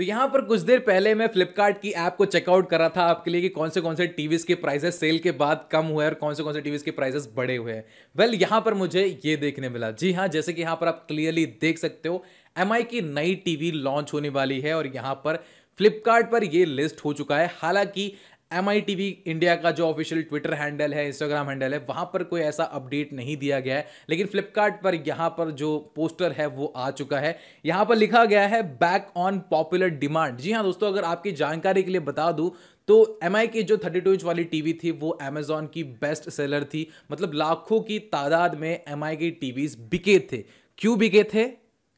तो यहाँ पर कुछ देर पहले मैं फ्लिपकार्ट की ऐप को चेकआउट कर रहा था आपके लिए कि कौन से कौन से टीवीज़ के प्राइसेस सेल के बाद कम हुए और कौन से कौन से टीवीज़ के प्राइसेस बढ़े हुए हैं वेल well, यहाँ पर मुझे ये देखने मिला जी हाँ जैसे कि यहाँ पर आप क्लियरली देख सकते हो एम की नई टीवी लॉन्च होने वाली है और यहाँ पर फ्लिपकार्ट पर ये लिस्ट हो चुका है हालांकि M I T V India का जो ऑफिशियल ट्विटर हैंडल है इंस्टाग्राम हैंडल है वहाँ पर कोई ऐसा अपडेट नहीं दिया गया है लेकिन फ्लिपकार्ट पर यहाँ पर जो पोस्टर है वो आ चुका है यहाँ पर लिखा गया है बैक ऑन पॉपुलर डिमांड जी हाँ दोस्तों अगर आपकी जानकारी के लिए बता दूँ तो एम आई की जो थर्टी टू इंच वाली टी वी थी वो अमेजोन की बेस्ट सेलर थी मतलब लाखों की तादाद में एम आई की टीवीज बिके थे क्यों बिके थे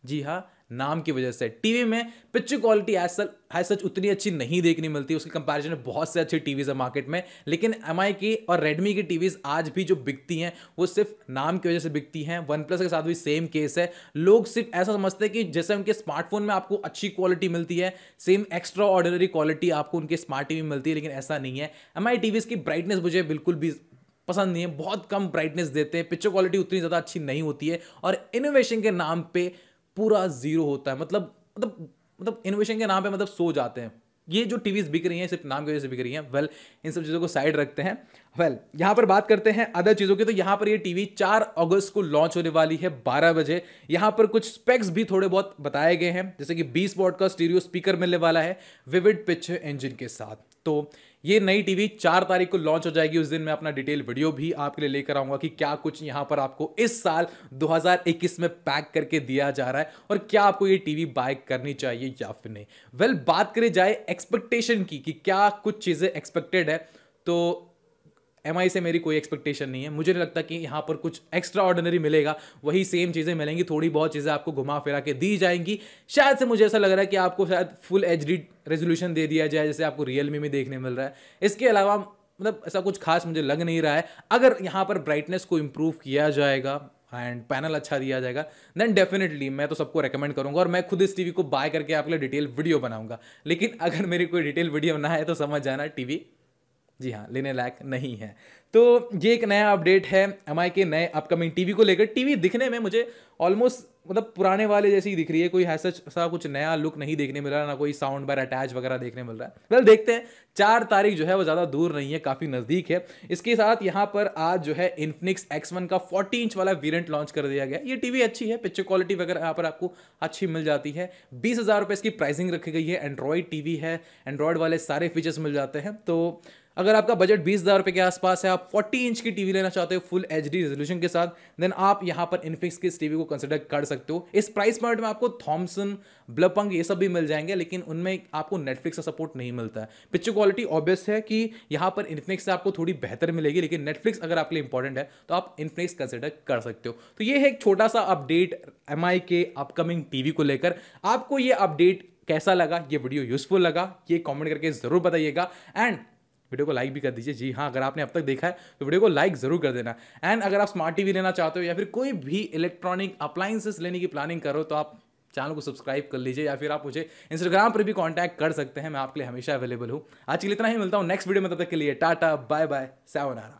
जी हाँ नाम की वजह से टीवी में पिक्चर क्वालिटी एज सच है सच उतनी अच्छी नहीं देखने मिलती उसके कंपैरिजन में बहुत से अच्छी टीवीज़ है मार्केट में लेकिन एम की और रेडमी की टीवीज़ आज भी जो बिकती हैं वो सिर्फ नाम की वजह से बिकती हैं वन प्लस के साथ भी सेम केस है लोग सिर्फ ऐसा समझते हैं कि जैसे उनके स्मार्टफोन में आपको अच्छी क्वालिटी मिलती है सेम एक्स्ट्रा ऑर्डिनरी क्वालिटी आपको उनके स्मार्ट टीवी मिलती है लेकिन ऐसा नहीं है एम आई की ब्राइटनेस मुझे बिल्कुल भी पसंद नहीं है बहुत कम ब्राइटनेस देते हैं पिक्चर क्वालिटी उतनी ज़्यादा अच्छी नहीं होती है और इनोवेशन के नाम पर पूरा जीरो होता है मतलब मतलब मतलब इनोवेशन के नाम पे मतलब सो जाते हैं ये जो टीवीज बिक रही हैं सिर्फ नाम की वजह से बिक रही हैं वेल इन सब चीज़ों को साइड रखते हैं वेल यहाँ पर बात करते हैं अदर चीज़ों की तो यहाँ पर ये टीवी 4 अगस्त को लॉन्च होने वाली है 12 बजे यहाँ पर कुछ स्पेक्स भी थोड़े बहुत बताए गए हैं जैसे कि 20 वॉट का स्टीरियो स्पीकर मिलने वाला है विविड पिच इंजन के साथ तो ये नई टीवी चार तारीख को लॉन्च हो जाएगी उस दिन मैं अपना डिटेल वीडियो भी आपके लिए लेकर आऊंगा कि क्या कुछ यहां पर आपको इस साल 2021 में पैक करके दिया जा रहा है और क्या आपको ये टीवी बाय करनी चाहिए या फिर नहीं वेल बात करें जाए एक्सपेक्टेशन की कि क्या कुछ चीज़ें एक्सपेक्टेड है तो एम से मेरी कोई एक्सपेक्टेशन नहीं है मुझे नहीं लगता कि यहाँ पर कुछ एक्स्ट्रा ऑर्डिनरी मिलेगा वही सेम चीज़ें मिलेंगी थोड़ी बहुत चीज़ें आपको घुमा फिरा के दी जाएंगी शायद से मुझे ऐसा लग रहा है कि आपको शायद फुल एच डी रेजोल्यूशन दे दिया जाए जैसे आपको रियल में देखने मिल रहा है इसके अलावा मतलब ऐसा कुछ खास मुझे लग नहीं रहा है अगर यहाँ पर ब्राइटनेस को इम्प्रूव किया जाएगा एंड पैनल अच्छा दिया जाएगा देन डेफिनेटली मैं तो सबको रेकमेंड करूंगा और मैं खुद इस टीवी को बाय करके आपके लिए डिटेल वीडियो बनाऊंगा लेकिन अगर मेरी कोई डिटेल वीडियो ना है तो समझ जाना टीवी जी हाँ लेने लायक नहीं है तो ये एक नया अपडेट है एम के नए अपकमिंग टीवी को लेकर टीवी दिखने में मुझे ऑलमोस्ट मतलब पुराने वाले जैसी ही दिख रही है कोई ऐसा सा कुछ नया लुक नहीं देखने मिल रहा ना कोई साउंड बार अटैच वगैरह देखने मिल रहा है वेल देखते हैं चार तारीख जो है वो ज़्यादा दूर नहीं है काफ़ी नज़दीक है इसके साथ यहाँ पर आज जो है इन्फिनिक्स एक्स वन का फोर्टी इंच वाला वेरियंट लॉन्च कर दिया गया ये टीवी अच्छी है पिक्चर क्वालिटी वगैरह यहाँ पर आपको अच्छी मिल जाती है बीस हज़ार रुपये इसकी प्राइसिंग रखी गई है एंड्रॉयड टी है एंड्रॉयड वाले सारे फीचर्स मिल जाते हैं तो अगर आपका बजट बीस हज़ार रुपये के आसपास है आप 40 इंच की टीवी लेना चाहते हो फुल एच डी रेजोल्यूशन के साथ देन आप यहाँ पर इनफिक्स की इस टीवी को कंसिडर कर सकते हो इस प्राइस पॉइंट में आपको थॉमसन ब्लपंग ये सब भी मिल जाएंगे लेकिन उनमें आपको नेटफ्लिक्स का सपोर्ट नहीं मिलता है पिक्चर क्वालिटी ऑब्वियस है कि यहाँ पर इनफ्लिक्स से आपको थोड़ी बेहतर मिलेगी लेकिन नेटफ्लिक्स अगर आपके लिए इंपॉर्टेंट है तो आप इनफ्लिक्स कंसिडर कर सकते हो तो ये है एक छोटा सा अपडेट एम के अपकमिंग टी को लेकर आपको ये अपडेट कैसा लगा ये वीडियो यूजफुल लगा ये कॉमेंट करके ज़रूर बताइएगा एंड वीडियो को लाइक भी कर दीजिए जी हाँ अगर आपने अब तक देखा है तो वीडियो को लाइक ज़रूर कर देना एंड अगर आप स्मार्ट टीवी लेना चाहते हो या फिर कोई भी इलेक्ट्रॉनिक अप्लाइंसेस लेने की प्लानिंग करो तो आप चैनल को सब्सक्राइब कर लीजिए या फिर आप मुझे इंस्टाग्राम पर भी कॉन्टैक्ट कर सकते हैं मैं आपके लिए हमेशा अवेलेबल हूँ आज के लिए इतना ही मिलता हूँ नेक्स्ट वीडियो में तब तक के लिए टाटा बाय बाय सैवनारा